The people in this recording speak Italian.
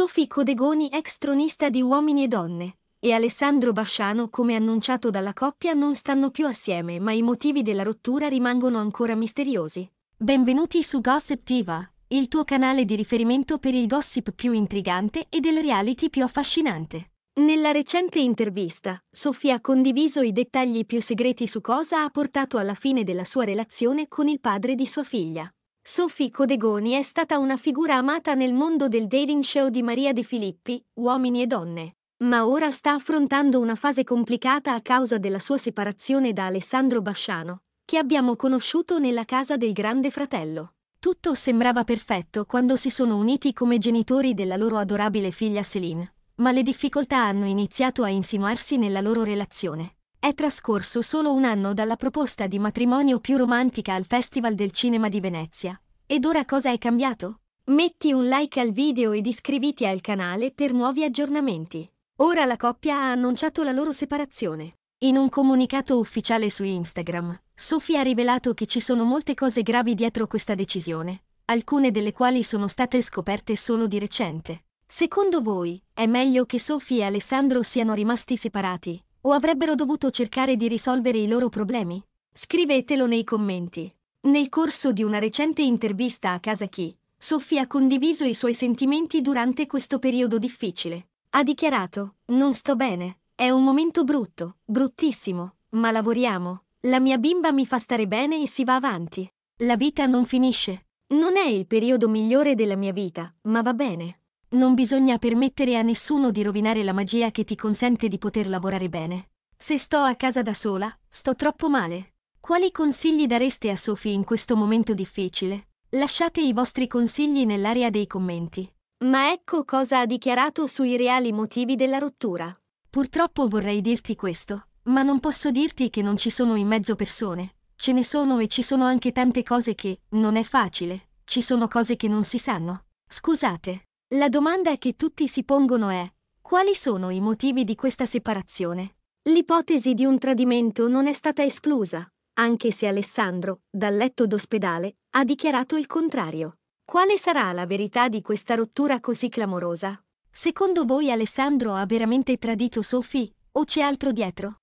Sofì Codegoni ex tronista di Uomini e Donne, e Alessandro Basciano, come annunciato dalla coppia, non stanno più assieme, ma i motivi della rottura rimangono ancora misteriosi. Benvenuti su Gossip Diva, il tuo canale di riferimento per il gossip più intrigante e del reality più affascinante. Nella recente intervista, Sofì ha condiviso i dettagli più segreti su cosa ha portato alla fine della sua relazione con il padre di sua figlia. Sophie Codegoni è stata una figura amata nel mondo del dating show di Maria De Filippi, Uomini e Donne. Ma ora sta affrontando una fase complicata a causa della sua separazione da Alessandro Basciano, che abbiamo conosciuto nella casa del grande fratello. Tutto sembrava perfetto quando si sono uniti come genitori della loro adorabile figlia Céline, ma le difficoltà hanno iniziato a insinuarsi nella loro relazione. È trascorso solo un anno dalla proposta di matrimonio più romantica al Festival del Cinema di Venezia. Ed ora cosa è cambiato? Metti un like al video ed iscriviti al canale per nuovi aggiornamenti. Ora la coppia ha annunciato la loro separazione. In un comunicato ufficiale su Instagram, Sophie ha rivelato che ci sono molte cose gravi dietro questa decisione, alcune delle quali sono state scoperte solo di recente. Secondo voi, è meglio che Sophie e Alessandro siano rimasti separati, o avrebbero dovuto cercare di risolvere i loro problemi? Scrivetelo nei commenti. Nel corso di una recente intervista a Kasaki, Sofì ha condiviso i suoi sentimenti durante questo periodo difficile. Ha dichiarato, non sto bene, è un momento brutto, bruttissimo, ma lavoriamo. La mia bimba mi fa stare bene e si va avanti. La vita non finisce. Non è il periodo migliore della mia vita, ma va bene. Non bisogna permettere a nessuno di rovinare la magia che ti consente di poter lavorare bene. Se sto a casa da sola, sto troppo male. Quali consigli dareste a Sophie in questo momento difficile? Lasciate i vostri consigli nell'area dei commenti. Ma ecco cosa ha dichiarato sui reali motivi della rottura. Purtroppo vorrei dirti questo, ma non posso dirti che non ci sono in mezzo persone. Ce ne sono e ci sono anche tante cose che non è facile. Ci sono cose che non si sanno. Scusate. La domanda che tutti si pongono è, quali sono i motivi di questa separazione? L'ipotesi di un tradimento non è stata esclusa, anche se Alessandro, dal letto d'ospedale, ha dichiarato il contrario. Quale sarà la verità di questa rottura così clamorosa? Secondo voi Alessandro ha veramente tradito Sophie o c'è altro dietro?